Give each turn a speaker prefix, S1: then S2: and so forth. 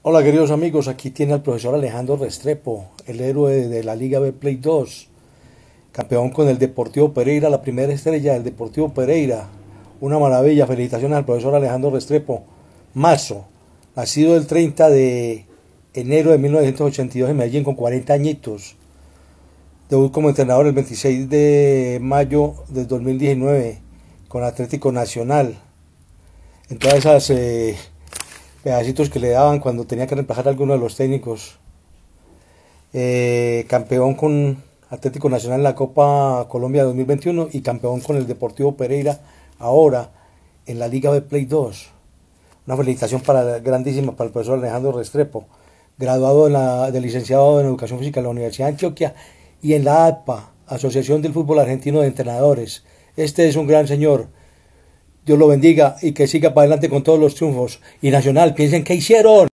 S1: Hola queridos amigos, aquí tiene al profesor Alejandro Restrepo, el héroe de la Liga B Play 2, campeón con el Deportivo Pereira, la primera estrella del Deportivo Pereira. Una maravilla, felicitaciones al profesor Alejandro Restrepo. Mazo, nacido el 30 de enero de 1982 en Medellín con 40 añitos. Debut como entrenador el 26 de mayo del 2019 con Atlético Nacional. En todas esas... Eh, pedacitos que le daban cuando tenía que reemplazar a alguno de los técnicos. Eh, campeón con Atlético Nacional en la Copa Colombia 2021 y campeón con el Deportivo Pereira ahora en la Liga de Play 2. Una felicitación para, grandísima para el profesor Alejandro Restrepo, graduado de, licenciado en Educación Física en la Universidad de Antioquia y en la APA, Asociación del Fútbol Argentino de Entrenadores. Este es un gran señor Dios lo bendiga y que siga para adelante con todos los triunfos. Y Nacional, piensen qué hicieron.